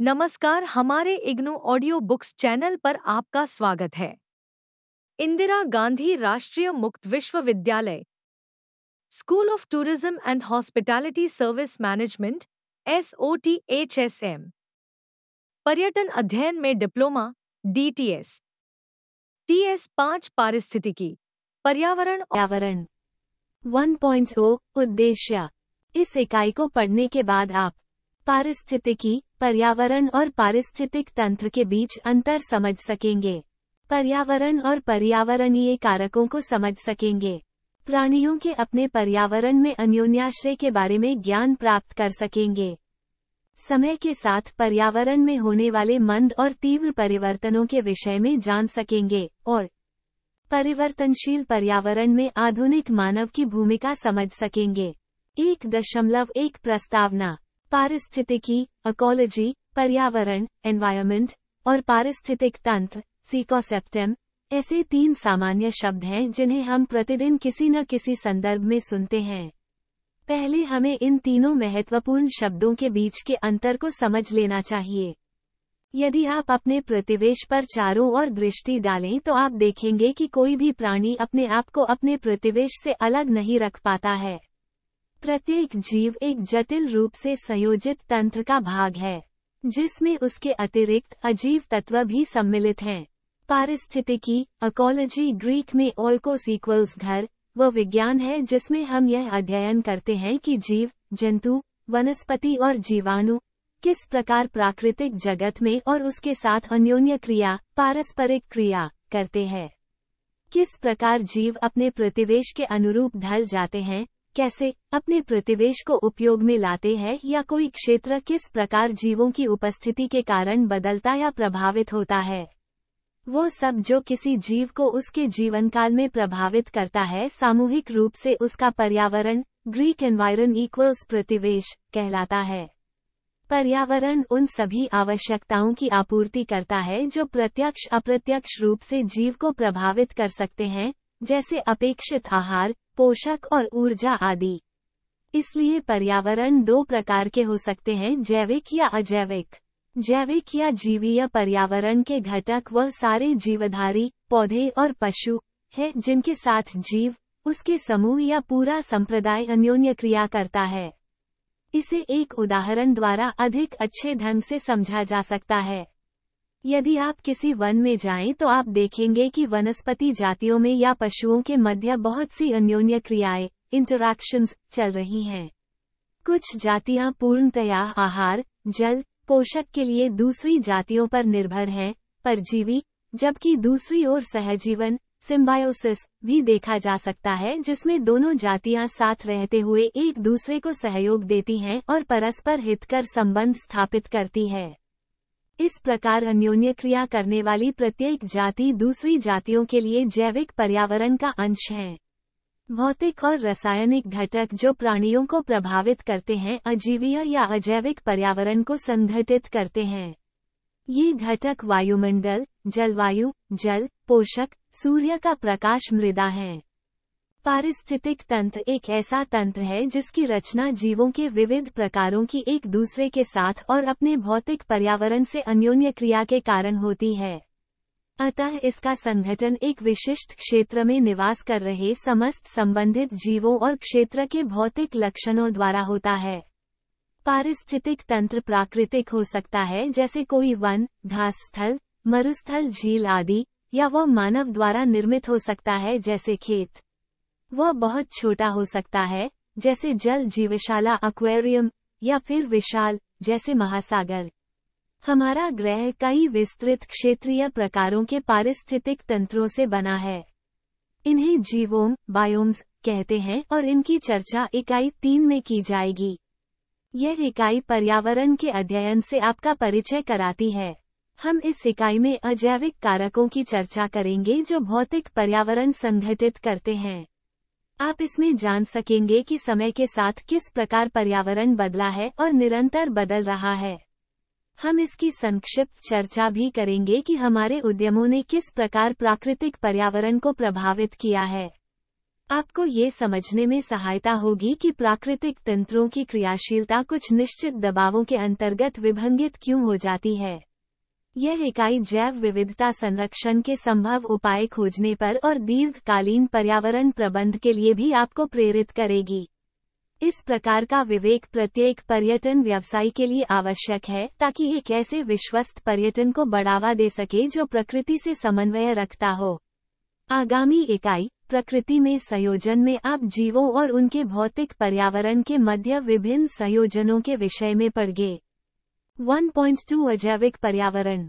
नमस्कार हमारे IGNOU audio books channel पर आपका स्वागत है इंदिरा गांधी राष्ट्रीय मुक्त विश्वविद्यालय school of tourism and hospitality service management S O T H S M पर्यटन अध्ययन में diploma D T S T S पाँच पारिस्थितिकी पर्यावरण पर्यावरण हो उद्देश्य इस इकाई को पढ़ने के बाद आप पारिस्थितिकी पर्यावरण और पारिस्थितिक तंत्र के बीच अंतर समझ सकेंगे पर्यावरण और पर्यावरणीय कारकों को समझ सकेंगे प्राणियों के अपने पर्यावरण में अन्योन्याश्रय के बारे में ज्ञान प्राप्त कर सकेंगे समय के साथ पर्यावरण में होने वाले मंद और तीव्र परिवर्तनों के विषय में जान सकेंगे और परिवर्तनशील पर्यावरण में आधुनिक मानव की भूमिका समझ सकेंगे एक दशमलव एक प्रस्तावना पारिस्थितिकी अकोलॉजी पर्यावरण एनवायरमेंट और पारिस्थितिक तंत्र सीकोसेप्टम ऐसे तीन सामान्य शब्द हैं जिन्हें हम प्रतिदिन किसी न किसी संदर्भ में सुनते हैं पहले हमें इन तीनों महत्वपूर्ण शब्दों के बीच के अंतर को समझ लेना चाहिए यदि आप अपने प्रतिवेश पर चारों ओर दृष्टि डालें तो आप देखेंगे कि कोई भी प्राणी अपने आप को अपने प्रतिवेश से अलग नहीं रख पाता है प्रत्येक जीव एक जटिल रूप से संयोजित तंत्र का भाग है जिसमें उसके अतिरिक्त अजीव तत्व भी सम्मिलित हैं। पारिस्थितिकी अकोलॉजी ग्रीक में ओल्कोस इक्वल्स घर वो विज्ञान है जिसमें हम यह अध्ययन करते हैं कि जीव जंतु वनस्पति और जीवाणु किस प्रकार प्राकृतिक जगत में और उसके साथ अन्योन्य क्रिया पारस्परिक क्रिया करते हैं किस प्रकार जीव अपने प्रतिवेश के अनुरूप ढल जाते हैं कैसे अपने प्रतिवेश को उपयोग में लाते हैं या कोई क्षेत्र किस प्रकार जीवों की उपस्थिति के कारण बदलता या प्रभावित होता है वो सब जो किसी जीव को उसके जीवन काल में प्रभावित करता है सामूहिक रूप से उसका पर्यावरण ग्रीक एनवायरन इक्वल्स प्रतिवेश कहलाता है पर्यावरण उन सभी आवश्यकताओं की आपूर्ति करता है जो प्रत्यक्ष अप्रत्यक्ष रूप से जीव को प्रभावित कर सकते हैं जैसे अपेक्षित आहार पोषक और ऊर्जा आदि इसलिए पर्यावरण दो प्रकार के हो सकते हैं जैविक या अजैविक जैविक या जीवीय पर्यावरण के घटक वह सारे जीवधारी पौधे और पशु है जिनके साथ जीव उसके समूह या पूरा संप्रदाय अन्योन्य क्रिया करता है इसे एक उदाहरण द्वारा अधिक अच्छे ढंग से समझा जा सकता है यदि आप किसी वन में जाएं तो आप देखेंगे कि वनस्पति जातियों में या पशुओं के मध्य बहुत सी अन्योन्य क्रियाएं इंटरैक्शंस चल रही हैं कुछ जातियां पूर्णतया आहार जल पोषक के लिए दूसरी जातियों पर निर्भर हैं परजीवी जबकि दूसरी ओर सहजीवन सिम्बायोसिस भी देखा जा सकता है जिसमें दोनों जातियां साथ रहते हुए एक दूसरे को सहयोग देती हैं और परस्पर हितकर संबंध स्थापित करती है इस प्रकार अन्योन्य क्रिया करने वाली प्रत्येक जाति दूसरी जातियों के लिए जैविक पर्यावरण का अंश है भौतिक और रासायनिक घटक जो प्राणियों को प्रभावित करते हैं अजीवीय या अजैविक पर्यावरण को संघटित करते हैं ये घटक वायुमंडल जलवायु जल पोषक सूर्य का प्रकाश मृदा है पारिस्थितिक तंत्र एक ऐसा तंत्र है जिसकी रचना जीवों के विविध प्रकारों की एक दूसरे के साथ और अपने भौतिक पर्यावरण से अन्योन्य क्रिया के कारण होती है अतः इसका संगठन एक विशिष्ट क्षेत्र में निवास कर रहे समस्त संबंधित जीवों और क्षेत्र के भौतिक लक्षणों द्वारा होता है पारिस्थितिक तंत्र प्राकृतिक हो सकता है जैसे कोई वन घास स्थल मरुस्थल झील आदि या वह मानव द्वारा निर्मित हो सकता है जैसे खेत वह बहुत छोटा हो सकता है जैसे जल जीवशाला एक्वेरियम या फिर विशाल जैसे महासागर हमारा ग्रह कई विस्तृत क्षेत्रीय प्रकारों के पारिस्थितिक तंत्रों से बना है इन्हें जीवोम बायोम्स कहते हैं और इनकी चर्चा इकाई तीन में की जाएगी यह इकाई पर्यावरण के अध्ययन से आपका परिचय कराती है हम इस इकाई में अजैविक कारकों की चर्चा करेंगे जो भौतिक पर्यावरण संगठित करते हैं आप इसमें जान सकेंगे कि समय के साथ किस प्रकार पर्यावरण बदला है और निरंतर बदल रहा है हम इसकी संक्षिप्त चर्चा भी करेंगे कि हमारे उद्यमों ने किस प्रकार प्राकृतिक पर्यावरण को प्रभावित किया है आपको ये समझने में सहायता होगी कि प्राकृतिक तंत्रों की क्रियाशीलता कुछ निश्चित दबावों के अंतर्गत विभंगित क्यों हो जाती है यह इकाई जैव विविधता संरक्षण के संभव उपाय खोजने पर और दीर्घकालीन पर्यावरण प्रबंध के लिए भी आपको प्रेरित करेगी इस प्रकार का विवेक प्रत्येक पर्यटन व्यवसाय के लिए आवश्यक है ताकि एक ऐसे विश्वस्त पर्यटन को बढ़ावा दे सके जो प्रकृति से समन्वय रखता हो आगामी इकाई प्रकृति में संयोजन में आप जीवों और उनके भौतिक पर्यावरण के मध्य विभिन्न संयोजनों के विषय में पढ़ गए 1.2 अजैविक पर्यावरण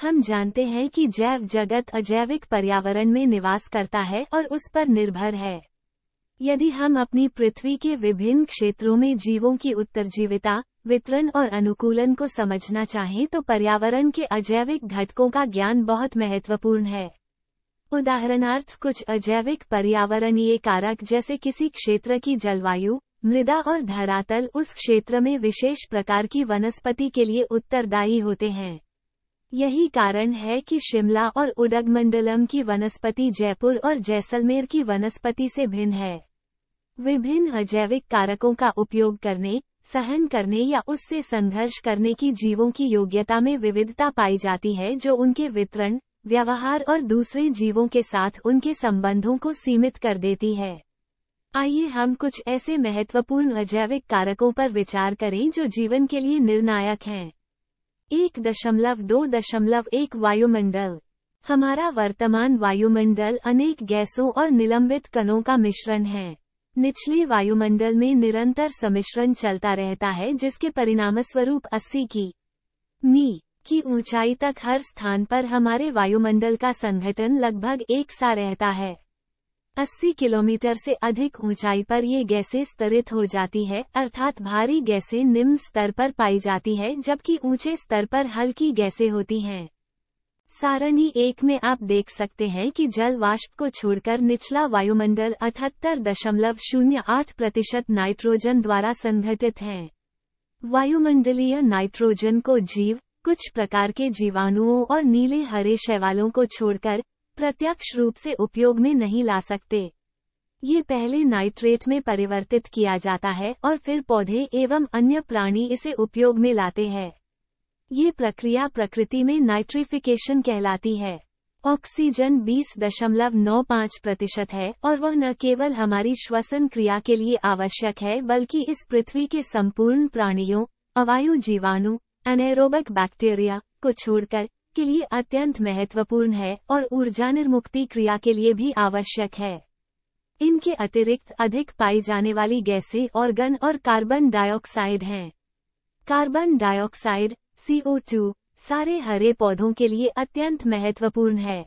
हम जानते हैं कि जैव जगत अजैविक पर्यावरण में निवास करता है और उस पर निर्भर है यदि हम अपनी पृथ्वी के विभिन्न क्षेत्रों में जीवों की उत्तरजीविता वितरण और अनुकूलन को समझना चाहें तो पर्यावरण के अजैविक घटकों का ज्ञान बहुत महत्वपूर्ण है उदाहरणार्थ कुछ अजैविक पर्यावरणीय कारक जैसे किसी क्षेत्र की जलवायु मृदा और धरातल उस क्षेत्र में विशेष प्रकार की वनस्पति के लिए उत्तरदायी होते हैं यही कारण है कि शिमला और उडगमंडलम की वनस्पति जयपुर और जैसलमेर की वनस्पति से भिन्न है विभिन्न अजैविक कारकों का उपयोग करने सहन करने या उससे संघर्ष करने की जीवों की योग्यता में विविधता पाई जाती है जो उनके वितरण व्यवहार और दूसरे जीवों के साथ उनके संबंधों को सीमित कर देती है आइए हम कुछ ऐसे महत्वपूर्ण अजैविक कारकों पर विचार करें जो जीवन के लिए निर्णायक हैं एक दशमलव दो दशमलव एक वायुमंडल हमारा वर्तमान वायुमंडल अनेक गैसों और निलंबित कणों का मिश्रण है निचले वायुमंडल में निरंतर सम्मिश्रण चलता रहता है जिसके परिणामस्वरूप 80 की मी की ऊंचाई तक हर स्थान पर हमारे वायुमंडल का संगठन लगभग एक सा रहता है 80 किलोमीटर से अधिक ऊंचाई पर ये गैसें स्तरित हो जाती है अर्थात भारी गैसें निम्न स्तर पर पाई जाती है जबकि ऊंचे स्तर पर हल्की गैसें होती हैं सारणी एक में आप देख सकते हैं कि जल वाष्प को छोड़कर निचला वायुमंडल अठहत्तर दशमलव शून्य आठ प्रतिशत नाइट्रोजन द्वारा संगठित है वायुमंडलीय नाइट्रोजन को जीव कुछ प्रकार के जीवाणुओं और नीले हरे शैवालों को छोड़कर प्रत्यक्ष रूप से उपयोग में नहीं ला सकते ये पहले नाइट्रेट में परिवर्तित किया जाता है और फिर पौधे एवं अन्य प्राणी इसे उपयोग में लाते हैं ये प्रक्रिया प्रकृति में नाइट्रिफिकेशन कहलाती है ऑक्सीजन 20.95 प्रतिशत है और वह न केवल हमारी श्वसन क्रिया के लिए आवश्यक है बल्कि इस पृथ्वी के संपूर्ण प्राणियों अवायु जीवाणु एनेरोबिक बैक्टीरिया को छोड़कर के लिए अत्यंत महत्वपूर्ण है और ऊर्जा निर्मुक्ति क्रिया के लिए भी आवश्यक है इनके अतिरिक्त अधिक पाई जाने वाली गैसें ऑर्गन और कार्बन डाइऑक्साइड हैं कार्बन डाइऑक्साइड CO2 सारे हरे पौधों के लिए अत्यंत महत्वपूर्ण है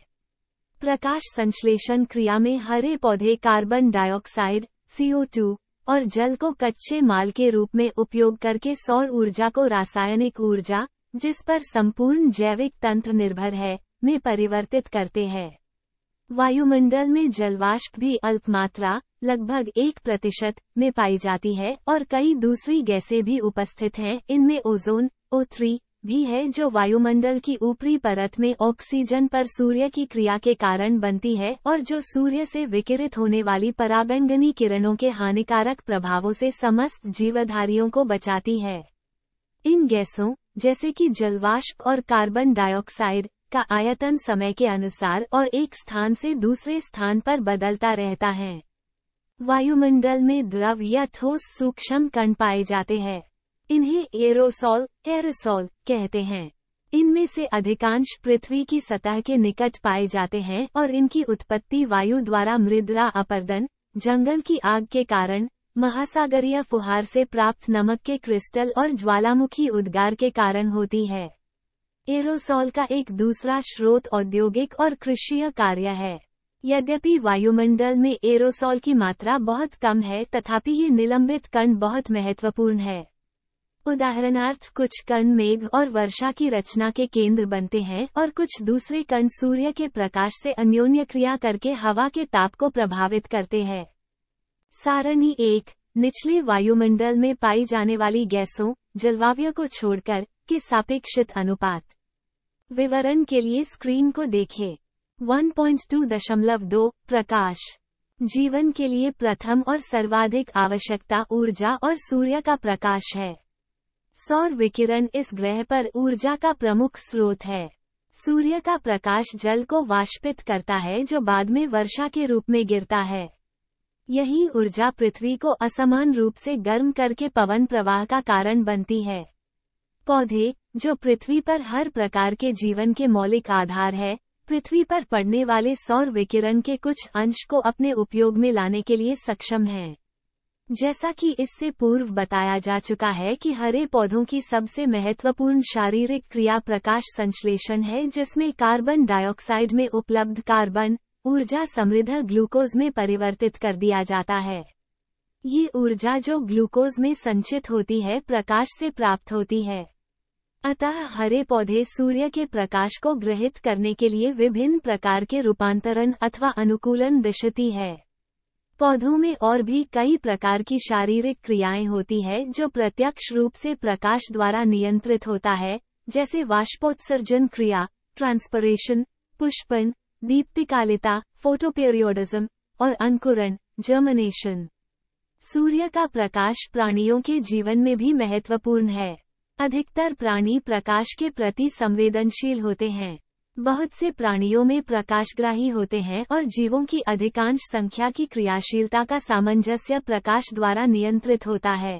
प्रकाश संश्लेषण क्रिया में हरे पौधे कार्बन डाइऑक्साइड CO2 और जल को कच्चे माल के रूप में उपयोग करके सौर ऊर्जा को रासायनिक ऊर्जा जिस पर संपूर्ण जैविक तंत्र निर्भर है में परिवर्तित करते हैं वायुमंडल में जलवाष्प भी अल्प मात्रा लगभग एक प्रतिशत में पाई जाती है और कई दूसरी गैसें भी उपस्थित हैं इनमें ओजोन ओ थ्री भी है जो वायुमंडल की ऊपरी परत में ऑक्सीजन पर सूर्य की क्रिया के कारण बनती है और जो सूर्य से विकिरित होने वाली पराबैंगनी किरणों के हानिकारक प्रभावों से समस्त जीवधारियों को बचाती है इन गैसों जैसे कि जलवाष्प और कार्बन डाइऑक्साइड का आयतन समय के अनुसार और एक स्थान से दूसरे स्थान पर बदलता रहता है वायुमंडल में द्रव या ठोस सूक्ष्म कण पाए जाते हैं इन्हें एरोसोल एरोसोल कहते हैं इनमें से अधिकांश पृथ्वी की सतह के निकट पाए जाते हैं और इनकी उत्पत्ति वायु द्वारा मृद्रा अपर्दन जंगल की आग के कारण महासागरीय फुहार से प्राप्त नमक के क्रिस्टल और ज्वालामुखी उद्गार के कारण होती है एरोसॉल का एक दूसरा स्रोत औद्योगिक और कृषि कार्य है यद्यपि वायुमंडल में एरोसॉल की मात्रा बहुत कम है तथापि ये निलंबित कण बहुत महत्वपूर्ण है उदाहरणार्थ कुछ कण मेघ और वर्षा की रचना के केंद्र बनते हैं और कुछ दूसरे कण सूर्य के प्रकाश से अन्योन्य क्रिया करके हवा के ताप को प्रभावित करते हैं सारणी एक निचले वायुमंडल में पाई जाने वाली गैसों जलवायु को छोड़कर के सापेक्षित अनुपात विवरण के लिए स्क्रीन को देखें 1.2.2 प्रकाश जीवन के लिए प्रथम और सर्वाधिक आवश्यकता ऊर्जा और सूर्य का प्रकाश है सौर विकिरण इस ग्रह पर ऊर्जा का प्रमुख स्रोत है सूर्य का प्रकाश जल को वाष्पित करता है जो बाद में वर्षा के रूप में गिरता है यही ऊर्जा पृथ्वी को असमान रूप से गर्म करके पवन प्रवाह का कारण बनती है पौधे जो पृथ्वी पर हर प्रकार के जीवन के मौलिक आधार है पृथ्वी पर पड़ने वाले सौर विकिरण के कुछ अंश को अपने उपयोग में लाने के लिए सक्षम हैं। जैसा कि इससे पूर्व बताया जा चुका है कि हरे पौधों की सबसे महत्वपूर्ण शारीरिक क्रिया प्रकाश संश्लेषण है जिसमें कार्बन डाइऑक्साइड में उपलब्ध कार्बन ऊर्जा समृद्ध ग्लूकोज में परिवर्तित कर दिया जाता है ये ऊर्जा जो ग्लूकोज में संचित होती है प्रकाश से प्राप्त होती है अतः हरे पौधे सूर्य के प्रकाश को ग्रहित करने के लिए विभिन्न प्रकार के रूपांतरण अथवा अनुकूलन दिशती है पौधों में और भी कई प्रकार की शारीरिक क्रियाएं होती है जो प्रत्यक्ष रूप से प्रकाश द्वारा नियंत्रित होता है जैसे वाष्पोत्सर्जन क्रिया ट्रांसपरेशन पुष्पन दीप्तिकालिता फोटोपेरियोडिज्म और अंकुरण जर्मनेशन सूर्य का प्रकाश प्राणियों के जीवन में भी महत्वपूर्ण है अधिकतर प्राणी प्रकाश के प्रति संवेदनशील होते हैं बहुत से प्राणियों में प्रकाशग्राही होते हैं और जीवों की अधिकांश संख्या की क्रियाशीलता का सामंजस्य प्रकाश द्वारा नियंत्रित होता है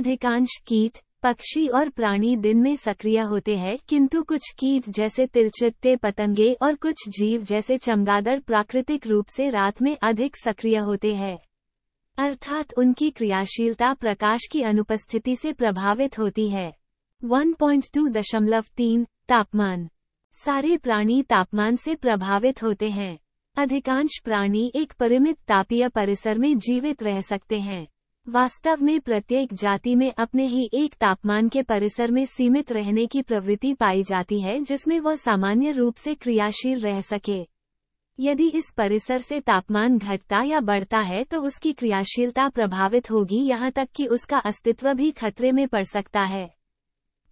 अधिकांश कीट पक्षी और प्राणी दिन में सक्रिय होते हैं किंतु कुछ कीट जैसे तिलचिट्टे पतंगे और कुछ जीव जैसे चमगादड़ प्राकृतिक रूप से रात में अधिक सक्रिय होते हैं अर्थात उनकी क्रियाशीलता प्रकाश की अनुपस्थिति से प्रभावित होती है 1.2.3 तापमान सारे प्राणी तापमान से प्रभावित होते हैं अधिकांश प्राणी एक परिमित तापीय परिसर में जीवित रह सकते हैं वास्तव में प्रत्येक जाति में अपने ही एक तापमान के परिसर में सीमित रहने की प्रवृत्ति पाई जाती है जिसमें वह सामान्य रूप से क्रियाशील रह सके यदि इस परिसर से तापमान घटता या बढ़ता है तो उसकी क्रियाशीलता प्रभावित होगी यहाँ तक कि उसका अस्तित्व भी खतरे में पड़ सकता है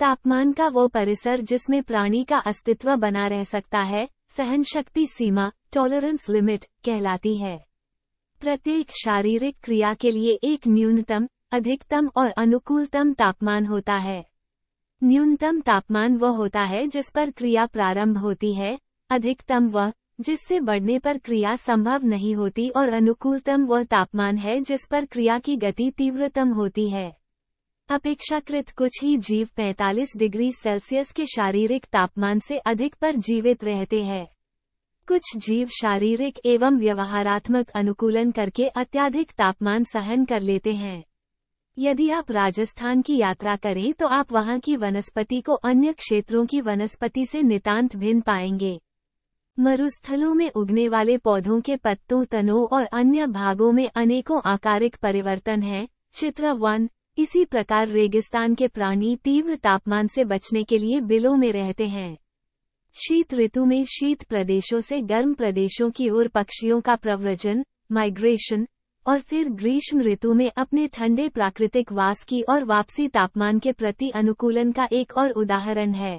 तापमान का वो परिसर जिसमें प्राणी का अस्तित्व बना रह सकता है सहन शक्ति सीमा टॉलरेंस लिमिट कहलाती है प्रत्येक शारीरिक क्रिया के लिए एक न्यूनतम अधिकतम और अनुकूलतम तापमान होता है न्यूनतम तापमान वह होता है जिस पर क्रिया प्रारंभ होती है अधिकतम वह जिससे बढ़ने पर क्रिया संभव नहीं होती और अनुकूलतम वह तापमान है जिस पर क्रिया की गति तीव्रतम होती है अपेक्षाकृत कुछ ही जीव 45 डिग्री सेल्सियस के शारीरिक तापमान से अधिक पर जीवित रहते हैं कुछ जीव शारीरिक एवं व्यवहारात्मक अनुकूलन करके अत्याधिक तापमान सहन कर लेते हैं यदि आप राजस्थान की यात्रा करें तो आप वहां की वनस्पति को अन्य क्षेत्रों की वनस्पति से नितांत भिन्न पाएंगे मरुस्थलों में उगने वाले पौधों के पत्तों तनों और अन्य भागों में अनेकों आकारिक परिवर्तन है चित्र वन इसी प्रकार रेगिस्तान के प्राणी तीव्र तापमान से बचने के लिए बिलों में रहते हैं शीत ऋतु में शीत प्रदेशों से गर्म प्रदेशों की ओर पक्षियों का प्रव्रजन माइग्रेशन और फिर ग्रीष्म ऋतु में अपने ठंडे प्राकृतिक वास की और वापसी तापमान के प्रति अनुकूलन का एक और उदाहरण है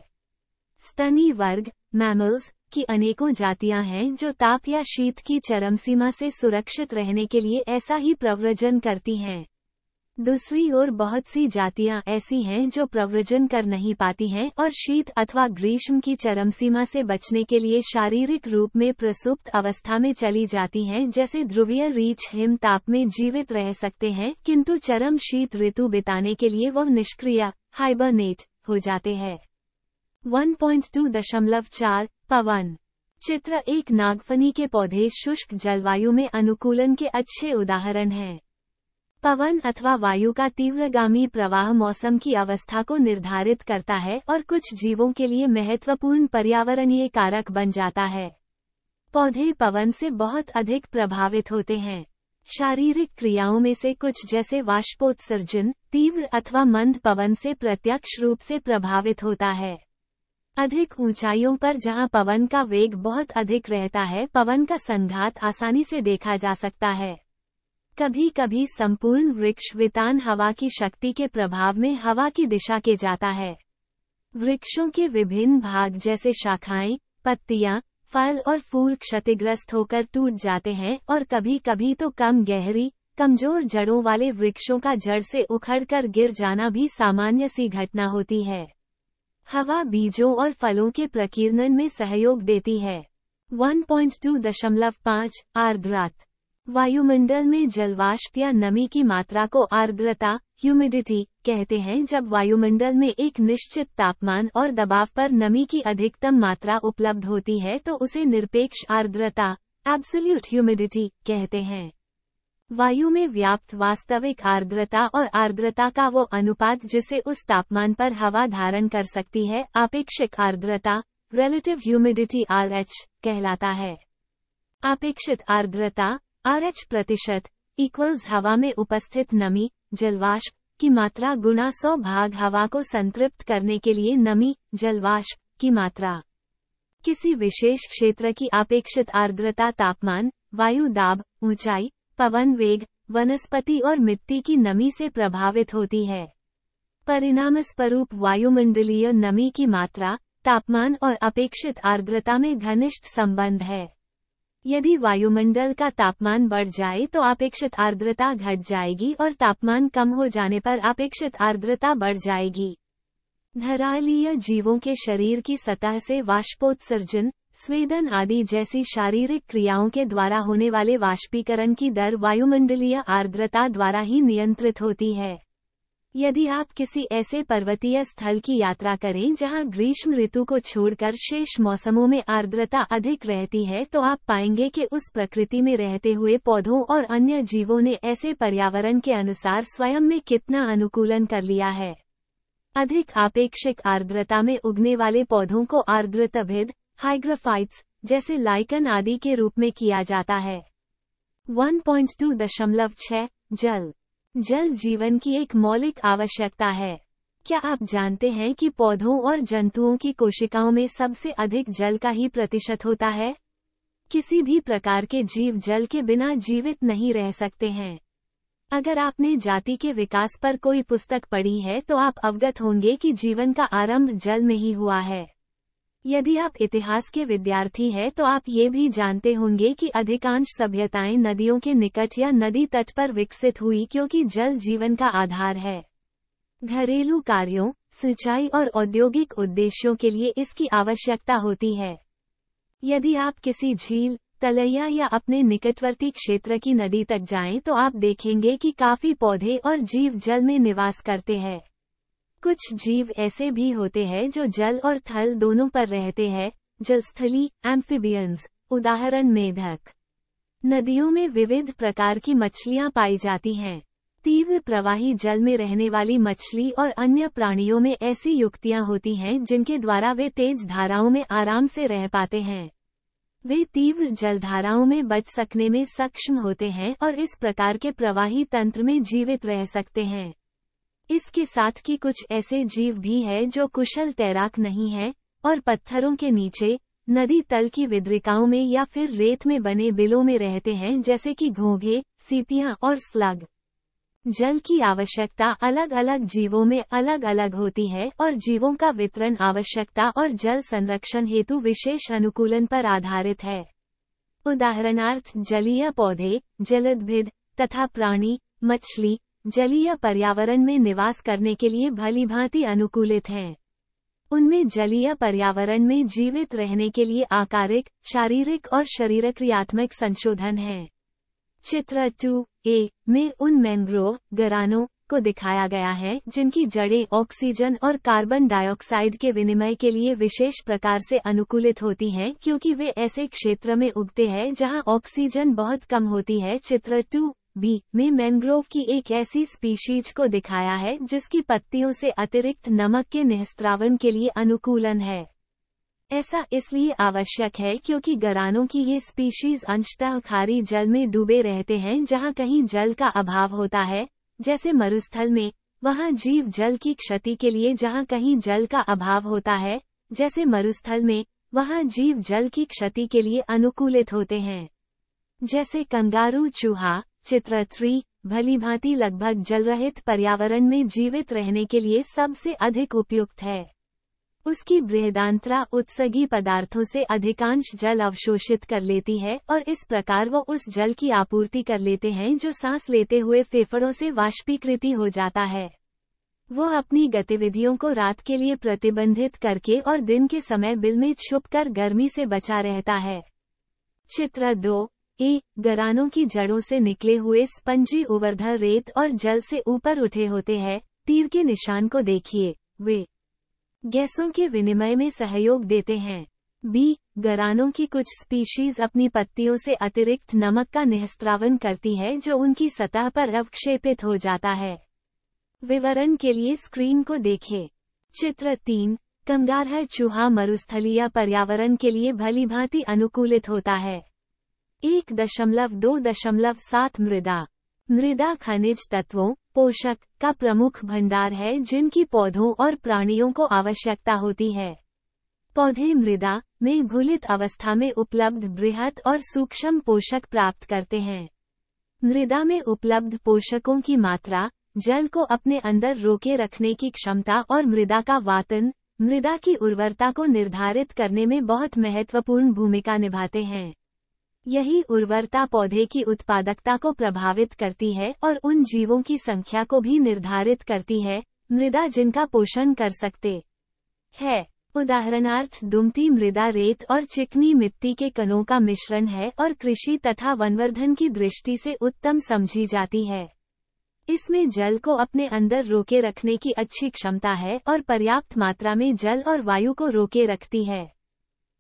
स्तनी वर्ग मैमल्स की अनेकों जातियां हैं जो ताप या शीत की चरम सीमा से सुरक्षित रहने के लिए ऐसा ही प्रव्रजन करती हैं दूसरी ओर बहुत सी जातियां ऐसी हैं जो प्रव्रजन कर नहीं पाती हैं और शीत अथवा ग्रीष्म की चरम सीमा से बचने के लिए शारीरिक रूप में प्रसुप्त अवस्था में चली जाती हैं जैसे ध्रुवीय रीच हिम ताप में जीवित रह सकते हैं किंतु चरम शीत ऋतु बिताने के लिए वह निष्क्रिय हाइबरनेट हो जाते हैं वन पवन चित्र एक नागफनी के पौधे शुष्क जलवायु में अनुकूलन के अच्छे उदाहरण हैं पवन अथवा वायु का तीव्रगामी प्रवाह मौसम की अवस्था को निर्धारित करता है और कुछ जीवों के लिए महत्वपूर्ण पर्यावरणीय कारक बन जाता है पौधे पवन से बहुत अधिक प्रभावित होते हैं शारीरिक क्रियाओं में से कुछ जैसे वाष्पोत्सर्जन तीव्र अथवा मंद पवन से प्रत्यक्ष रूप से प्रभावित होता है अधिक ऊंचाइयों पर जहां पवन का वेग बहुत अधिक रहता है पवन का संघात आसानी से देखा जा सकता है कभी कभी संपूर्ण वृक्ष वितान हवा की शक्ति के प्रभाव में हवा की दिशा के जाता है वृक्षों के विभिन्न भाग जैसे शाखाएं पत्तियां फल और फूल क्षतिग्रस्त होकर टूट जाते हैं और कभी कभी तो कम गहरी कमजोर जड़ों वाले वृक्षों का जड़ से उखड़कर गिर जाना भी सामान्य सी घटना होती है हवा बीजों और फलों के प्रकीर्णन में सहयोग देती है 1.2.5 आर्द्रात वायुमंडल में जलवाष्प या नमी की मात्रा को आर्द्रता ह्यूमिडिटी कहते हैं जब वायुमंडल में एक निश्चित तापमान और दबाव पर नमी की अधिकतम मात्रा उपलब्ध होती है तो उसे निरपेक्ष आर्द्रता एब्सोल्यूट ह्यूमिडिटी कहते हैं वायु में व्याप्त वास्तविक आर्द्रता और आर्द्रता का वो अनुपात जिसे उस तापमान पर हवा धारण कर सकती है अपेक्षिक आर्द्रता रिलेटिव ह्यूमिडिटी आर कहलाता है अपेक्षित आर्द्रता एच प्रतिशत इक्वल्स हवा में उपस्थित नमी जलवाष्प की मात्रा गुना सौ भाग हवा को संतृप्त करने के लिए नमी जलवाष्प की मात्रा किसी विशेष क्षेत्र की अपेक्षित आर्द्रता तापमान वायु दाब ऊंचाई पवन वेग वनस्पति और मिट्टी की नमी से प्रभावित होती है परिणाम स्वरूप वायुमंडलीय नमी की मात्रा तापमान और अपेक्षित आर्द्रता में घनिष्ठ संबंध है यदि वायुमंडल का तापमान बढ़ जाए तो अपेक्षित आर्द्रता घट जाएगी और तापमान कम हो जाने पर अपेक्षित आर्द्रता बढ़ जाएगी धरालीय जीवों के शरीर की सतह से वाष्पोत्सर्जन स्वेदन आदि जैसी शारीरिक क्रियाओं के द्वारा होने वाले वाष्पीकरण की दर वायुमंडलीय आर्द्रता द्वारा ही नियंत्रित होती है यदि आप किसी ऐसे पर्वतीय स्थल की यात्रा करें जहां ग्रीष्म ऋतु को छोड़कर शेष मौसमों में आर्द्रता अधिक रहती है तो आप पाएंगे कि उस प्रकृति में रहते हुए पौधों और अन्य जीवों ने ऐसे पर्यावरण के अनुसार स्वयं में कितना अनुकूलन कर लिया है अधिक आपेक्षिक आर्द्रता में उगने वाले पौधों को आर्द्रताभिद हाइग्रोफाइट्स जैसे लाइकन आदि के रूप में किया जाता है वन जल जल जीवन की एक मौलिक आवश्यकता है क्या आप जानते हैं कि पौधों और जंतुओं की कोशिकाओं में सबसे अधिक जल का ही प्रतिशत होता है किसी भी प्रकार के जीव जल के बिना जीवित नहीं रह सकते हैं अगर आपने जाति के विकास पर कोई पुस्तक पढ़ी है तो आप अवगत होंगे कि जीवन का आरंभ जल में ही हुआ है यदि आप इतिहास के विद्यार्थी हैं तो आप ये भी जानते होंगे कि अधिकांश सभ्यताएं नदियों के निकट या नदी तट पर विकसित हुई क्योंकि जल जीवन का आधार है घरेलू कार्यों सिंचाई और औद्योगिक उद्देश्यों के लिए इसकी आवश्यकता होती है यदि आप किसी झील तलैया या अपने निकटवर्ती क्षेत्र की नदी तक जाएं तो आप देखेंगे कि काफी पौधे और जीव जल में निवास करते हैं कुछ जीव ऐसे भी होते हैं जो जल और थल दोनों पर रहते हैं जलस्थली एम्फिबियंस उदाहरण मेधक नदियों में विविध प्रकार की मछलियां पाई जाती हैं तीव्र प्रवाही जल में रहने वाली मछली और अन्य प्राणियों में ऐसी युक्तियां होती हैं जिनके द्वारा वे तेज धाराओं में आराम से रह पाते हैं वे तीव्र जलधाराओं में बच सकने में सक्षम होते हैं और इस प्रकार के प्रवाही तंत्र में जीवित रह सकते हैं इसके साथ की कुछ ऐसे जीव भी हैं जो कुशल तैराक नहीं हैं और पत्थरों के नीचे नदी तल की विद्रिकाओं में या फिर रेत में बने बिलों में रहते हैं जैसे कि घोंघे सीपियां और स्लग जल की आवश्यकता अलग अलग जीवों में अलग अलग होती है और जीवों का वितरण आवश्यकता और जल संरक्षण हेतु विशेष अनुकूलन पर आधारित है उदाहरणार्थ जलीय पौधे जलदभिद तथा प्राणी मछली जलीय पर्यावरण में निवास करने के लिए भलीभांति अनुकूलित हैं उनमें जलीय पर्यावरण में जीवित रहने के लिए आकारिक शारीरिक और शरीर क्रियात्मक संशोधन है चित्र टू ए में उन मैंग्रोव गरानों को दिखाया गया है जिनकी जड़ें ऑक्सीजन और कार्बन डाइऑक्साइड के विनिमय के लिए विशेष प्रकार से अनुकूलित होती हैं क्योंकि वे ऐसे क्षेत्र में उगते हैं जहां ऑक्सीजन बहुत कम होती है चित्र टू बी में मैंग्रोव की एक ऐसी स्पीशीज को दिखाया है जिसकी पत्तियों से अतिरिक्त नमक के निस्त्रावण के लिए अनुकूलन है ऐसा इसलिए आवश्यक है क्योंकि गरानों की ये स्पीशीज अंशतः खारी जल में डूबे रहते हैं जहाँ कहीं जल का अभाव होता है जैसे मरुस्थल में वहाँ जीव जल की क्षति के लिए जहाँ कहीं जल का अभाव होता है जैसे मरुस्थल में वहाँ जीव जल की क्षति के लिए अनुकूलित होते हैं जैसे कंगारू चूहा चित्र थ्री भली भांति लगभग जलरहित पर्यावरण में जीवित रहने के लिए सबसे अधिक उपयुक्त है उसकी बृहदांतरा उत्सगी पदार्थों से अधिकांश जल अवशोषित कर लेती है और इस प्रकार वो उस जल की आपूर्ति कर लेते हैं जो सांस लेते हुए फेफड़ों से वाष्पीकृति हो जाता है वो अपनी गतिविधियों को रात के लिए प्रतिबंधित करके और दिन के समय बिल में छुपकर गर्मी से बचा रहता है चित्र दो ए गरानों की जड़ों से निकले हुए स्पंजी उवर्धर रेत और जल से ऊपर उठे होते हैं तीर के निशान को देखिए वे गैसों के विनिमय में सहयोग देते हैं बी गरानों की कुछ स्पीशीज अपनी पत्तियों से अतिरिक्त नमक का निहस्त्रावन करती है जो उनकी सतह पर अवक्षेपित हो जाता है विवरण के लिए स्क्रीन को देखें चित्र तीन कंगार है चूहा मरुस्थलीय पर्यावरण के लिए भलीभांति अनुकूलित होता है एक दशमलव दो दशमलव सात मृदा मृदा खनिज तत्वों पोषक का प्रमुख भंडार है जिनकी पौधों और प्राणियों को आवश्यकता होती है पौधे मृदा में घुलित अवस्था में उपलब्ध बृहत और सूक्ष्म पोषक प्राप्त करते हैं मृदा में उपलब्ध पोषकों की मात्रा जल को अपने अंदर रोके रखने की क्षमता और मृदा का वातन मृदा की उर्वरता को निर्धारित करने में बहुत महत्वपूर्ण भूमिका निभाते हैं यही उर्वरता पौधे की उत्पादकता को प्रभावित करती है और उन जीवों की संख्या को भी निर्धारित करती है मृदा जिनका पोषण कर सकते है उदाहरणार्थ दुमटी मृदा रेत और चिकनी मिट्टी के कणों का मिश्रण है और कृषि तथा वनवर्धन की दृष्टि से उत्तम समझी जाती है इसमें जल को अपने अंदर रोके रखने की अच्छी क्षमता है और पर्याप्त मात्रा में जल और वायु को रोके रखती है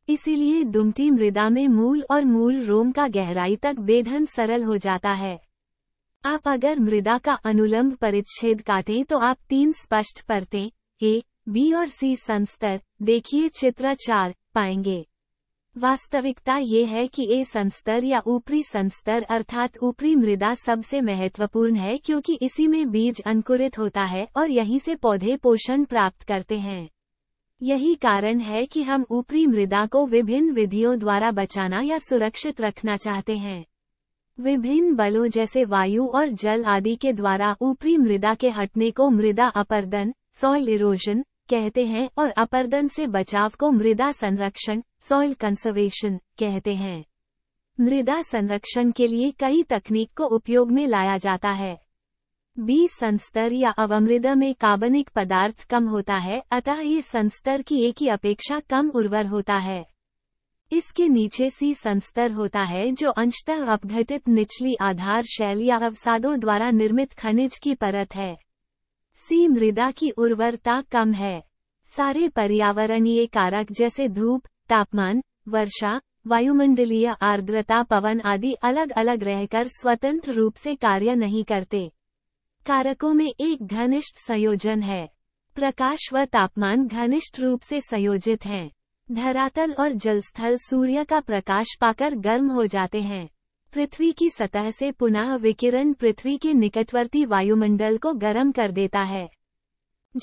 इसीलिए दुमटी मृदा में मूल और मूल रोम का गहराई तक बेधन सरल हो जाता है आप अगर मृदा का अनुलंब परिच्छेद काटें तो आप तीन स्पष्ट परतें ए बी और सी संस्तर देखिए चित्र चार पाएंगे वास्तविकता ये है कि ए संस्तर या ऊपरी संस्तर अर्थात ऊपरी मृदा सबसे महत्वपूर्ण है क्योंकि इसी में बीज अंकुरित होता है और यहीं से पौधे पोषण प्राप्त करते हैं यही कारण है कि हम ऊपरी मृदा को विभिन्न विधियों द्वारा बचाना या सुरक्षित रखना चाहते हैं विभिन्न बलों जैसे वायु और जल आदि के द्वारा ऊपरी मृदा के हटने को मृदा अपर्दन सॉइल इरोजन कहते हैं और अपर्दन से बचाव को मृदा संरक्षण सॉइल कंसर्वेशन कहते हैं मृदा संरक्षण के लिए कई तकनीक को उपयोग में लाया जाता है बी संस्तर या अवमृदा में कार्बनिक पदार्थ कम होता है अतः ये संस्तर की एक ही अपेक्षा कम उर्वर होता है इसके नीचे सी संस्तर होता है जो अंशतः अपघटित निचली आधार शैल या अवसादों द्वारा निर्मित खनिज की परत है सी मृदा की उर्वरता कम है सारे पर्यावरणीय कारक जैसे धूप तापमान वर्षा वायुमंडलीय आर्द्रता पवन आदि अलग अलग रहकर स्वतंत्र रूप से कार्य नहीं करते कारकों में एक घनिष्ठ संयोजन है प्रकाश व तापमान घनिष्ठ रूप से संयोजित हैं। धरातल और जलस्थल सूर्य का प्रकाश पाकर गर्म हो जाते हैं पृथ्वी की सतह से पुनः विकिरण पृथ्वी के निकटवर्ती वायुमंडल को गर्म कर देता है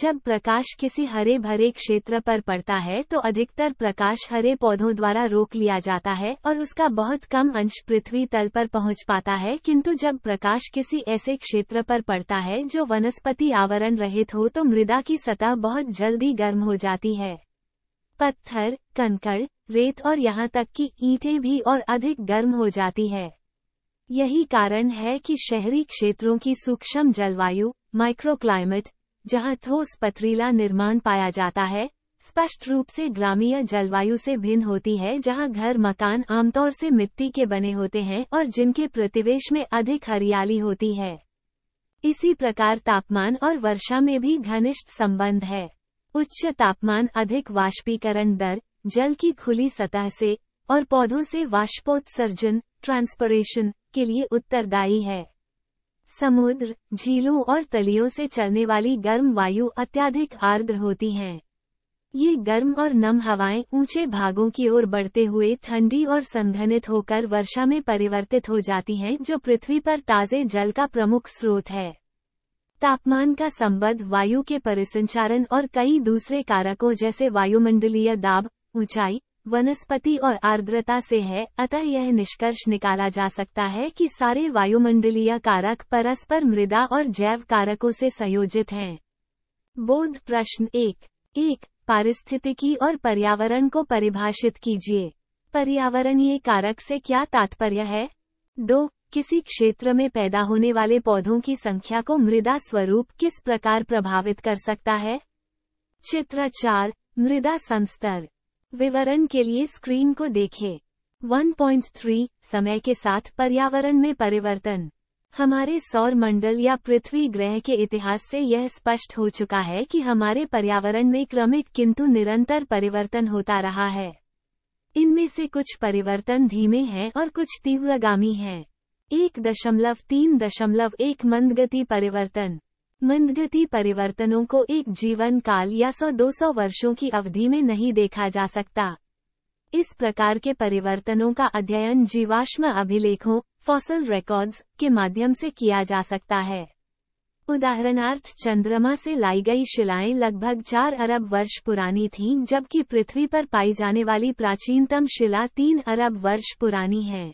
जब प्रकाश किसी हरे भरे क्षेत्र पर पड़ता है तो अधिकतर प्रकाश हरे पौधों द्वारा रोक लिया जाता है और उसका बहुत कम अंश पृथ्वी तल पर पहुंच पाता है किंतु जब प्रकाश किसी ऐसे क्षेत्र पर पड़ता है जो वनस्पति आवरण रहित हो तो मृदा की सतह बहुत जल्दी गर्म हो जाती है पत्थर कंकड़ रेत और यहाँ तक कि ईंटें भी और अधिक गर्म हो जाती है यही कारण है कि शहरी क्षेत्रों की सूक्ष्म जलवायु माइक्रोक्लाइमेट जहां ठोस पथरीला निर्माण पाया जाता है स्पष्ट रूप से ग्रामीण जलवायु से भिन्न होती है जहां घर मकान आमतौर से मिट्टी के बने होते हैं और जिनके प्रतिवेश में अधिक हरियाली होती है इसी प्रकार तापमान और वर्षा में भी घनिष्ठ संबंध है उच्च तापमान अधिक वाष्पीकरण दर जल की खुली सतह से और पौधों से वाष्पोत्सर्जन ट्रांसपोरेशन के लिए उत्तरदायी है समुद्र झीलों और तलियों से चलने वाली गर्म वायु अत्याधिक आर्द्र होती है ये गर्म और नम हवाएं ऊंचे भागों की ओर बढ़ते हुए ठंडी और संघनित होकर वर्षा में परिवर्तित हो जाती हैं जो पृथ्वी पर ताजे जल का प्रमुख स्रोत है तापमान का संबंध वायु के परिसंचारण और कई दूसरे कारकों जैसे वायुमंडलीय दाब ऊंचाई वनस्पति और आर्द्रता से है अतः यह निष्कर्ष निकाला जा सकता है कि सारे वायुमंडलीय कारक परस्पर मृदा और जैव कारकों से संयोजित हैं बोध प्रश्न एक एक पारिस्थितिकी और पर्यावरण को परिभाषित कीजिए पर्यावरणीय कारक से क्या तात्पर्य है दो किसी क्षेत्र में पैदा होने वाले पौधों की संख्या को मृदा स्वरूप किस प्रकार प्रभावित कर सकता है चित्र चार मृदा संस्तर विवरण के लिए स्क्रीन को देखें 1.3 समय के साथ पर्यावरण में परिवर्तन हमारे सौर मंडल या पृथ्वी ग्रह के इतिहास से यह स्पष्ट हो चुका है कि हमारे पर्यावरण में क्रमिक किंतु निरंतर परिवर्तन होता रहा है इनमें से कुछ परिवर्तन धीमे हैं और कुछ तीव्रगामी हैं। एक दशमलव तीन दशमलव एक मंदगति परिवर्तन मंदगति परिवर्तनों को एक जीवन काल या सौ दो सौ वर्षों की अवधि में नहीं देखा जा सकता इस प्रकार के परिवर्तनों का अध्ययन जीवाश्म अभिलेखों फॉसल रिकॉर्ड्स के माध्यम से किया जा सकता है उदाहरणार्थ चंद्रमा से लाई गई शिलाएं लगभग चार अरब वर्ष पुरानी थीं, जबकि पृथ्वी पर पाई जाने वाली प्राचीनतम शिला तीन अरब वर्ष पुरानी है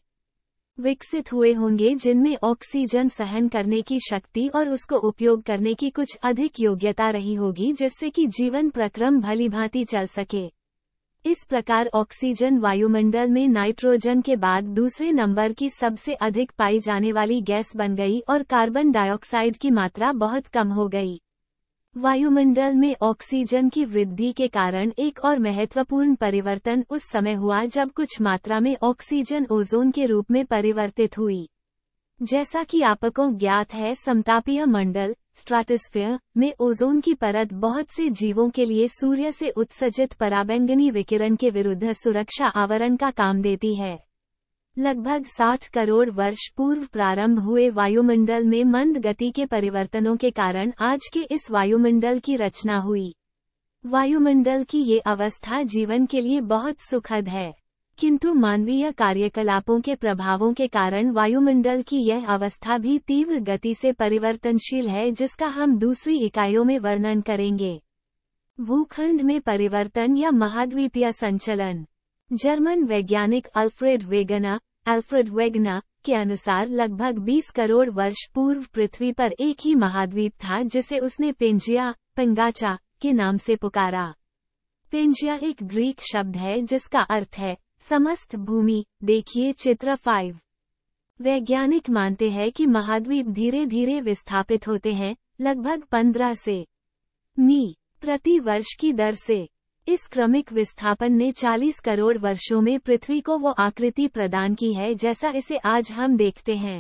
विकसित हुए होंगे जिनमें ऑक्सीजन सहन करने की शक्ति और उसको उपयोग करने की कुछ अधिक योग्यता रही होगी जिससे कि जीवन प्रक्रम भलीभांति चल सके इस प्रकार ऑक्सीजन वायुमंडल में नाइट्रोजन के बाद दूसरे नंबर की सबसे अधिक पाई जाने वाली गैस बन गई और कार्बन डाइऑक्साइड की मात्रा बहुत कम हो गई वायुमंडल में ऑक्सीजन की वृद्धि के कारण एक और महत्वपूर्ण परिवर्तन उस समय हुआ जब कुछ मात्रा में ऑक्सीजन ओजोन के रूप में परिवर्तित हुई जैसा कि आपको ज्ञात है समतापीय मंडल स्ट्राटोस्फेयर में ओजोन की परत बहुत से जीवों के लिए सूर्य से उत्सर्जित पराबैंगनी विकिरण के विरुद्ध सुरक्षा आवरण का काम देती है लगभग 60 करोड़ वर्ष पूर्व प्रारंभ हुए वायुमंडल में मंद गति के परिवर्तनों के कारण आज के इस वायुमंडल की रचना हुई वायुमंडल की ये अवस्था जीवन के लिए बहुत सुखद है किंतु मानवीय कार्यकलापों के प्रभावों के कारण वायुमंडल की यह अवस्था भी तीव्र गति से परिवर्तनशील है जिसका हम दूसरी इकाइयों में वर्णन करेंगे भूखंड में परिवर्तन या महाद्वीपीय संचलन जर्मन वैज्ञानिक अल्फ्रेड वेगना अल्फ्रेड वेगना के अनुसार लगभग 20 करोड़ वर्ष पूर्व पृथ्वी पर एक ही महाद्वीप था जिसे उसने पेंजिया पिंगाचा के नाम से पुकारा पेंजिया एक ग्रीक शब्द है जिसका अर्थ है समस्त भूमि देखिए चित्र फाइव वैज्ञानिक मानते हैं कि महाद्वीप धीरे धीरे विस्थापित होते हैं लगभग 15 से मी प्रति वर्ष की दर से इस क्रमिक विस्थापन ने 40 करोड़ वर्षों में पृथ्वी को वो आकृति प्रदान की है जैसा इसे आज हम देखते हैं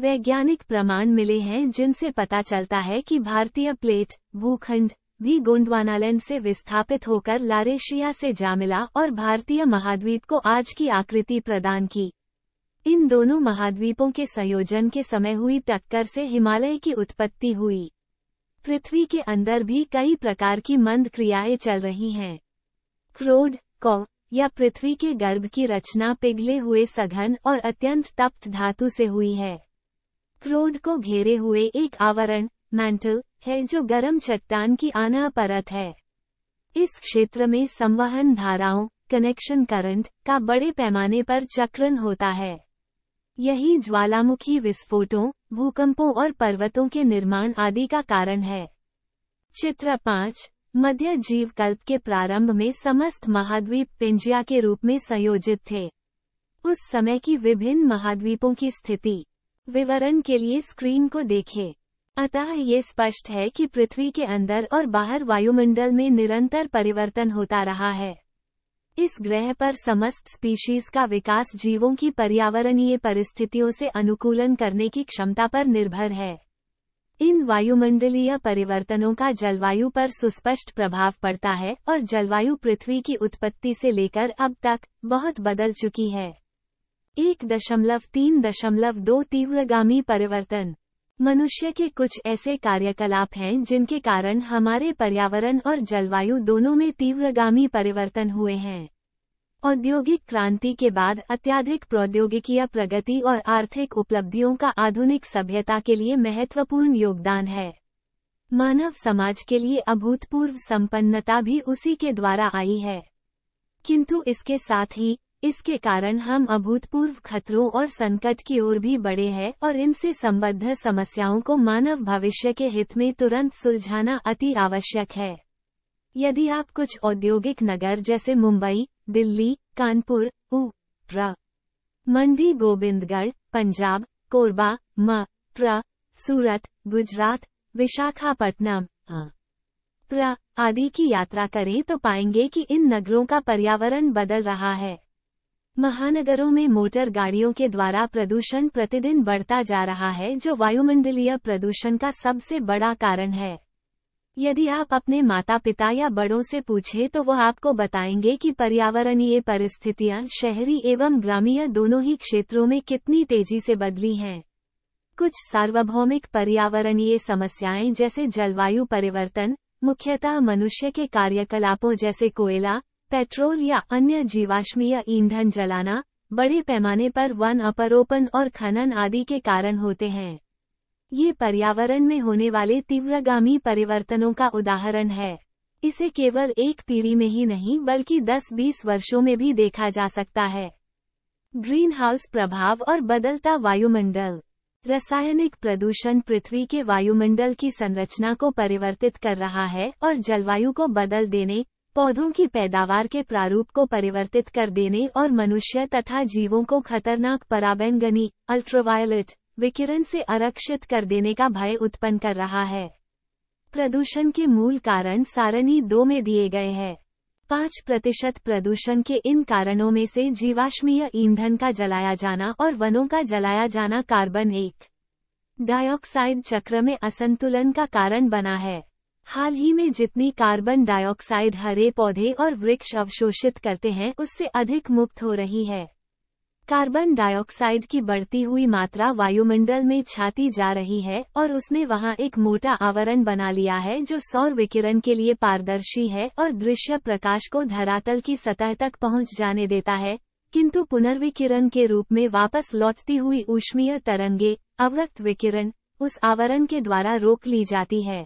वैज्ञानिक प्रमाण मिले हैं जिनसे पता चलता है कि भारतीय प्लेट भूखंड भी गोंडवानालैंड से विस्थापित होकर लारेशिया से जा मिला और भारतीय महाद्वीप को आज की आकृति प्रदान की इन दोनों महाद्वीपों के संयोजन के समय हुई टक्कर से हिमालय की उत्पत्ति हुई पृथ्वी के अंदर भी कई प्रकार की मंद क्रियाएं चल रही हैं क्रोड कौ या पृथ्वी के गर्भ की रचना पिघले हुए सघन और अत्यंत तप्त धातु से हुई है क्रोड को घेरे हुए एक आवरण मैंटल है जो गर्म चट्टान की आना परत है इस क्षेत्र में संवहन धाराओं कनेक्शन करंट का बड़े पैमाने पर चक्रण होता है यही ज्वालामुखी विस्फोटों भूकंपों और पर्वतों के निर्माण आदि का कारण है चित्र पाँच मध्य जीवकल्प के प्रारंभ में समस्त महाद्वीप पिंजिया के रूप में संयोजित थे उस समय की विभिन्न महाद्वीपों की स्थिति विवरण के लिए स्क्रीन को देखें। अतः ये स्पष्ट है कि पृथ्वी के अंदर और बाहर वायुमंडल में निरंतर परिवर्तन होता रहा है इस ग्रह पर समस्त स्पीशीज का विकास जीवों की पर्यावरणीय परिस्थितियों से अनुकूलन करने की क्षमता पर निर्भर है इन वायुमंडलीय परिवर्तनों का जलवायु पर सुस्पष्ट प्रभाव पड़ता है और जलवायु पृथ्वी की उत्पत्ति से लेकर अब तक बहुत बदल चुकी है एक दशमलव तीन दशमलव दो तीव्रगामी परिवर्तन मनुष्य के कुछ ऐसे कार्यकलाप हैं जिनके कारण हमारे पर्यावरण और जलवायु दोनों में तीव्रगामी परिवर्तन हुए हैं औद्योगिक क्रांति के बाद अत्याधिक प्रौद्योगिकीय प्रगति और आर्थिक उपलब्धियों का आधुनिक सभ्यता के लिए महत्वपूर्ण योगदान है मानव समाज के लिए अभूतपूर्व संपन्नता भी उसी के द्वारा आई है किंतु इसके साथ ही इसके कारण हम अभूतपूर्व खतरों और संकट की ओर भी बढ़े हैं और इनसे संबद्ध समस्याओं को मानव भविष्य के हित में तुरंत सुलझाना अति आवश्यक है यदि आप कुछ औद्योगिक नगर जैसे मुंबई दिल्ली कानपुर प्र मंडी गोविंदगढ़ पंजाब कोरबा म प्र सूरत गुजरात विशाखापट्टनम प्र आदि की यात्रा करें तो पाएंगे कि इन नगरों का पर्यावरण बदल रहा है महानगरों में मोटर गाड़ियों के द्वारा प्रदूषण प्रतिदिन बढ़ता जा रहा है जो वायुमंडलीय प्रदूषण का सबसे बड़ा कारण है यदि आप अपने माता पिता या बड़ों से पूछें तो वह आपको बताएंगे कि पर्यावरणीय परिस्थितियां शहरी एवं ग्रामीण दोनों ही क्षेत्रों में कितनी तेजी से बदली हैं कुछ सार्वभौमिक पर्यावरणीय समस्याएं जैसे जलवायु परिवर्तन मुख्यतः मनुष्य के कार्यकलापों जैसे कोयला पेट्रोल या अन्य जीवाश्मीय ईंधन जलाना बड़े पैमाने पर वन अपरोपण और खनन आदि के कारण होते हैं ये पर्यावरण में होने वाले तीव्रगामी परिवर्तनों का उदाहरण है इसे केवल एक पीढ़ी में ही नहीं बल्कि 10-20 वर्षों में भी देखा जा सकता है ग्रीन हाउस प्रभाव और बदलता वायुमंडल रासायनिक प्रदूषण पृथ्वी के वायुमंडल की संरचना को परिवर्तित कर रहा है और जलवायु को बदल देने पौधों की पैदावार के प्रारूप को परिवर्तित कर देने और मनुष्य तथा जीवों को खतरनाक पराबैंगनी अल्ट्रावायलेट विकिरण से आरक्षित कर देने का भय उत्पन्न कर रहा है प्रदूषण के मूल कारण सारणी दो में दिए गए हैं पाँच प्रतिशत प्रदूषण के इन कारणों में से जीवाश्मीय ईंधन का जलाया जाना और वनों का जलाया जाना कार्बन एक डाइऑक्साइड चक्र में असंतुलन का कारण बना है हाल ही में जितनी कार्बन डाइऑक्साइड हरे पौधे और वृक्ष अवशोषित करते हैं उससे अधिक मुक्त हो रही है कार्बन डाइऑक्साइड की बढ़ती हुई मात्रा वायुमंडल में छाती जा रही है और उसने वहां एक मोटा आवरण बना लिया है जो सौर विकिरण के लिए पारदर्शी है और दृश्य प्रकाश को धरातल की सतह तक पहुंच जाने देता है किंतु पुनर्विकिरण के रूप में वापस लौटती हुई ऊष्मीय तरंगे अवरक्त विकिरण उस आवरण के द्वारा रोक ली जाती है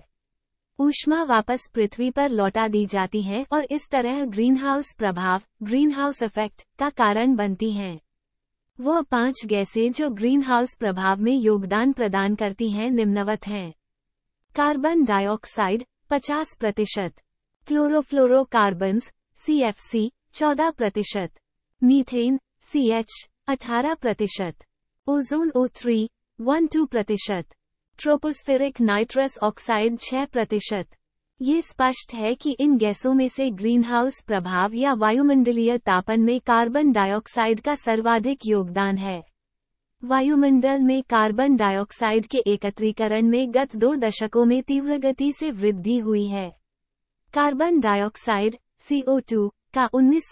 ऊष्मा वापस पृथ्वी पर लौटा दी जाती है और इस तरह ग्रीनहाउस प्रभाव ग्रीनहाउस इफेक्ट का कारण बनती हैं। वो पांच गैसें जो ग्रीनहाउस प्रभाव में योगदान प्रदान करती हैं निम्नवत हैं कार्बन डाइऑक्साइड 50 प्रतिशत क्लोरोफ्लोरोकार्बन्स सी एफ सी चौदह प्रतिशत मीथेन सी एच अठारह प्रतिशत ozone O three one two प्रतिशत ट्रोपोस्फेरिक नाइट्रस ऑक्साइड 6 प्रतिशत ये स्पष्ट है कि इन गैसों में से ग्रीनहाउस प्रभाव या वायुमंडलीय तापन में कार्बन डाइऑक्साइड का सर्वाधिक योगदान है वायुमंडल में कार्बन डाइऑक्साइड के एकत्रीकरण में गत दो दशकों में तीव्र गति से वृद्धि हुई है कार्बन डाइऑक्साइड CO2 का उन्नीस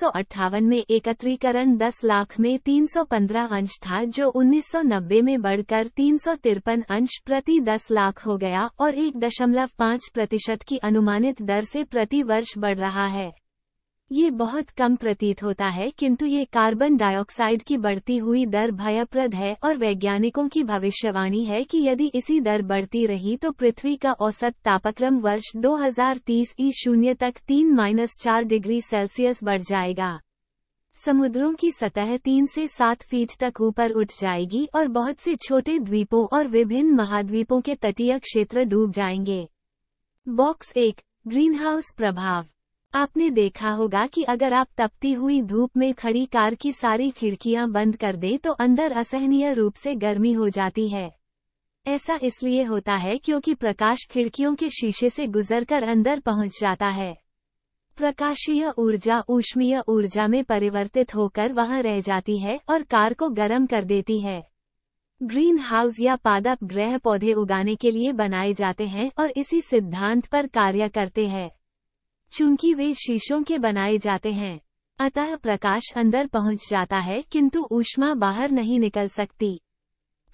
में एकत्रीकरण 10 लाख में 315 अंश था जो 1990 में बढ़कर तीन अंश प्रति 10 लाख हो गया और 1.5 प्रतिशत की अनुमानित दर से प्रति वर्ष बढ़ रहा है ये बहुत कम प्रतीत होता है किंतु ये कार्बन डाइऑक्साइड की बढ़ती हुई दर भयप्रद है और वैज्ञानिकों की भविष्यवाणी है कि यदि इसी दर बढ़ती रही तो पृथ्वी का औसत तापक्रम वर्ष 2030 ई शून्य तक 3 माइनस चार डिग्री सेल्सियस बढ़ जाएगा समुद्रों की सतह तीन से सात फीट तक ऊपर उठ जाएगी और बहुत से छोटे द्वीपों और विभिन्न महाद्वीपों के तटीय क्षेत्र डूब जाएंगे बॉक्स एक ग्रीनहाउस प्रभाव आपने देखा होगा कि अगर आप तपती हुई धूप में खड़ी कार की सारी खिड़कियां बंद कर दें तो अंदर असहनीय रूप से गर्मी हो जाती है ऐसा इसलिए होता है क्योंकि प्रकाश खिड़कियों के शीशे से गुजरकर अंदर पहुंच जाता है प्रकाशीय ऊर्जा ऊष्मीय ऊर्जा में परिवर्तित होकर वहां रह जाती है और कार को गर्म कर देती है ग्रीन हाउस या पादप ग्रह पौधे उगाने के लिए बनाए जाते हैं और इसी सिद्धांत पर कार्य करते हैं चूंकि वे शीशों के बनाए जाते हैं अतः प्रकाश अंदर पहुंच जाता है किंतु ऊष्मा बाहर नहीं निकल सकती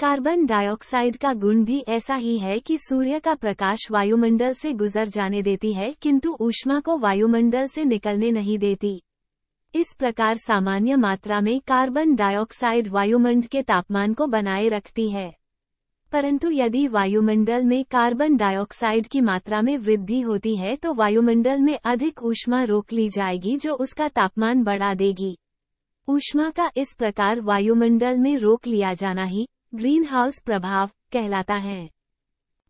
कार्बन डाइऑक्साइड का गुण भी ऐसा ही है कि सूर्य का प्रकाश वायुमंडल से गुजर जाने देती है किंतु ऊष्मा को वायुमंडल से निकलने नहीं देती इस प्रकार सामान्य मात्रा में कार्बन डाइऑक्साइड वायुमंड के तापमान को बनाए रखती है परंतु यदि वायुमंडल में कार्बन डाइऑक्साइड की मात्रा में वृद्धि होती है तो वायुमंडल में अधिक ऊष्मा रोक ली जाएगी जो उसका तापमान बढ़ा देगी ऊष्मा का इस प्रकार वायुमंडल में रोक लिया जाना ही ग्रीन हाउस प्रभाव कहलाता है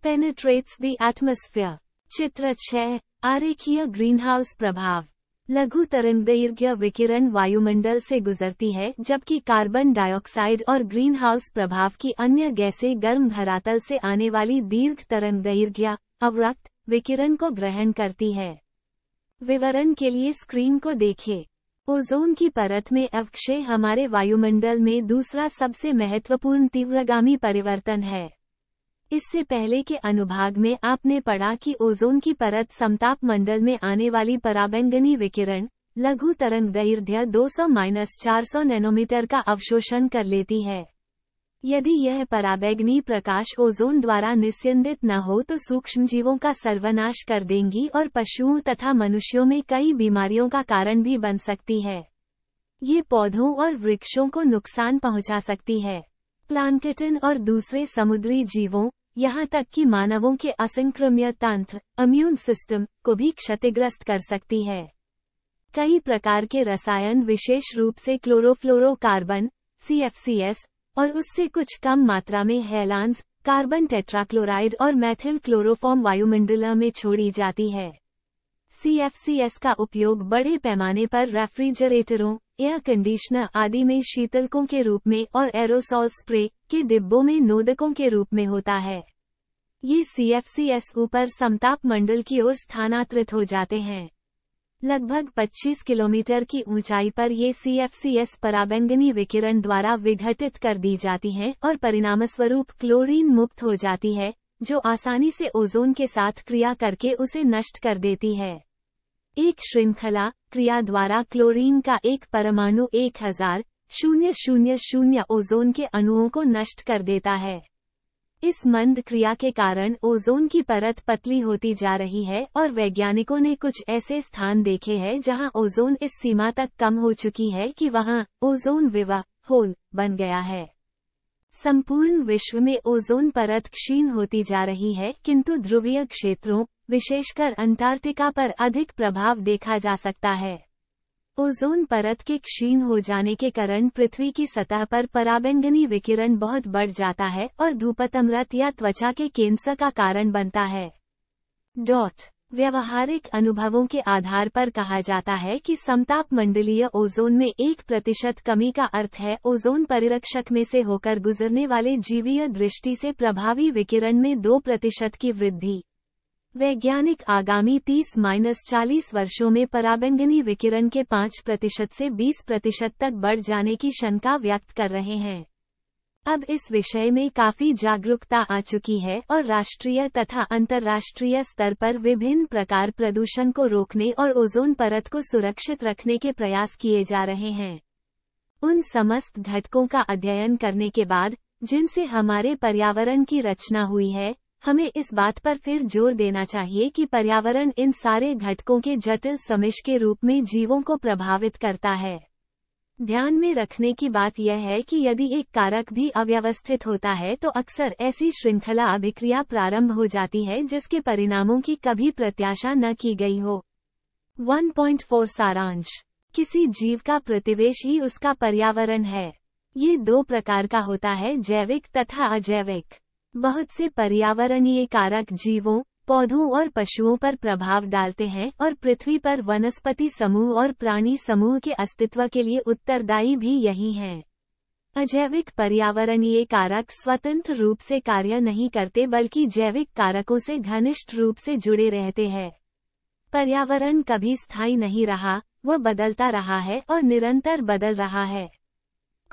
पेनेट्रेट्स दी एटमोस्फियर चित्र छह आरेखीय ग्रीन हाउस प्रभाव लघु तरंग तरंगदैर्घ्य विकिरण वायुमंडल से गुजरती है जबकि कार्बन डाइऑक्साइड और ग्रीनहाउस प्रभाव की अन्य गैसें गर्म धरातल से आने वाली दीर्घ तरंग तरंगदैर्घ्य अवरक्त विकिरण को ग्रहण करती है विवरण के लिए स्क्रीन को देखें ओजोन की परत में अवक्षय हमारे वायुमंडल में दूसरा सबसे महत्वपूर्ण तीव्रगामी परिवर्तन है इससे पहले के अनुभाग में आपने पढ़ा कि ओजोन की परत समताप मंडल में आने वाली पराबैंगनी विकिरण लघु तरंग दैर्ध्य 200 सौ माइनस चार नैनोमीटर का अवशोषण कर लेती है यदि यह पराबैंगनी प्रकाश ओजोन द्वारा निस्यंदित न हो तो सूक्ष्म जीवों का सर्वनाश कर देंगी और पशुओं तथा मनुष्यों में कई बीमारियों का कारण भी बन सकती है ये पौधों और वृक्षों को नुकसान पहुंचा सकती है प्लांकेटन और दूसरे समुद्री जीवों यहाँ तक कि मानवों के असंक्रम्य तंत्र इम्यून सिस्टम को भी क्षतिग्रस्त कर सकती है कई प्रकार के रसायन विशेष रूप से क्लोरोफ्लोरोकार्बन सीएफसीएस और उससे कुछ कम मात्रा में हेलांस कार्बन टेट्राक्लोराइड और मैथिल क्लोरोफॉर्म वायुमंडल में छोड़ी जाती है सीएफसीएस का उपयोग बड़े पैमाने पर रेफ्रिजरेटरों एयर कंडीशनर आदि में शीतलकों के रूप में और एरोसॉल स्प्रे के डिब्बों में नोदकों के रूप में होता है ये सीएफसीएस ऊपर समताप मंडल की ओर स्थानांतरित हो जाते हैं लगभग 25 किलोमीटर की ऊंचाई पर ये सीएफसीएस पराबैंगनी विकिरण द्वारा विघटित कर दी जाती हैं और परिणामस्वरूप क्लोरीन मुक्त हो जाती है जो आसानी से ओजोन के साथ क्रिया करके उसे नष्ट कर देती है एक श्रृंखला क्रिया द्वारा क्लोरीन का एक परमाणु एक हजार शून्य शून्य शून्य ओजोन के अणुओं को नष्ट कर देता है इस मंद क्रिया के कारण ओजोन की परत पतली होती जा रही है और वैज्ञानिकों ने कुछ ऐसे स्थान देखे हैं जहां ओजोन इस सीमा तक कम हो चुकी है कि वहां ओजोन विवा होल बन गया है संपूर्ण विश्व में ओजोन परत क्षीण होती जा रही है किंतु ध्रुवीय क्षेत्रों विशेषकर अंटार्कटिका पर अधिक प्रभाव देखा जा सकता है ओजोन परत के क्षीण हो जाने के कारण पृथ्वी की सतह पर पराबैंगनी विकिरण बहुत बढ़ जाता है और धूपतमृत या त्वचा के कैंसर का कारण बनता है डॉट व्यवहारिक अनुभवों के आधार पर कहा जाता है कि समताप मंडलीय ओजोन में एक प्रतिशत कमी का अर्थ है ओजोन परिरक्षक में से होकर गुजरने वाले जीवीय दृष्टि से प्रभावी विकिरण में दो प्रतिशत की वृद्धि वैज्ञानिक आगामी 30 माइनस चालीस वर्षों में पराबंगनी विकिरण के 5 प्रतिशत से 20 प्रतिशत तक बढ़ जाने की शंका व्यक्त कर रहे हैं अब इस विषय में काफी जागरूकता आ चुकी है और राष्ट्रीय तथा अंतर्राष्ट्रीय स्तर पर विभिन्न प्रकार प्रदूषण को रोकने और ओजोन परत को सुरक्षित रखने के प्रयास किए जा रहे हैं उन समस्त घटकों का अध्ययन करने के बाद जिनसे हमारे पर्यावरण की रचना हुई है हमें इस बात पर फिर जोर देना चाहिए कि पर्यावरण इन सारे घटकों के जटिल समिश के रूप में जीवों को प्रभावित करता है ध्यान में रखने की बात यह है कि यदि एक कारक भी अव्यवस्थित होता है तो अक्सर ऐसी श्रृंखला अभिक्रिया प्रारंभ हो जाती है जिसके परिणामों की कभी प्रत्याशा न की गई हो 1.4 सारांश किसी जीव का प्रतिवेश ही उसका पर्यावरण है ये दो प्रकार का होता है जैविक तथा अजैविक बहुत से पर्यावरणीय कारक जीवों पौधों और पशुओं पर प्रभाव डालते हैं और पृथ्वी पर वनस्पति समूह और प्राणी समूह के अस्तित्व के लिए उत्तरदायी भी यही हैं। अजैविक पर्यावरणीय कारक स्वतंत्र रूप से कार्य नहीं करते बल्कि जैविक कारकों से घनिष्ठ रूप से जुड़े रहते हैं पर्यावरण कभी स्थायी नहीं रहा वह बदलता रहा है और निरंतर बदल रहा है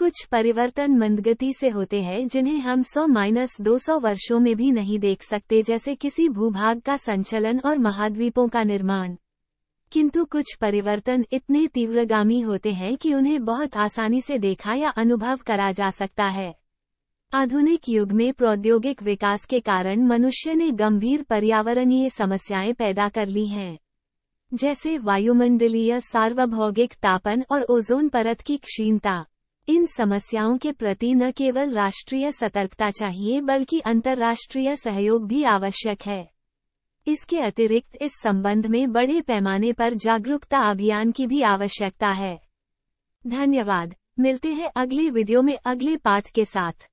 कुछ परिवर्तन मंदगति से होते हैं जिन्हें हम 100 माइनस दो वर्षों में भी नहीं देख सकते जैसे किसी भूभाग का संचलन और महाद्वीपों का निर्माण किंतु कुछ परिवर्तन इतने तीव्रगामी होते हैं कि उन्हें बहुत आसानी से देखा या अनुभव करा जा सकता है आधुनिक युग में प्रौद्योगिक विकास के कारण मनुष्य ने गंभीर पर्यावरणीय समस्याएं पैदा कर ली हैं जैसे वायुमंडलीय सार्वभौगिक तापन और ओजोन परत की क्षीणता इन समस्याओं के प्रति न केवल राष्ट्रीय सतर्कता चाहिए बल्कि अंतर्राष्ट्रीय सहयोग भी आवश्यक है इसके अतिरिक्त इस संबंध में बड़े पैमाने पर जागरूकता अभियान की भी आवश्यकता है धन्यवाद मिलते हैं अगले वीडियो में अगले पाठ के साथ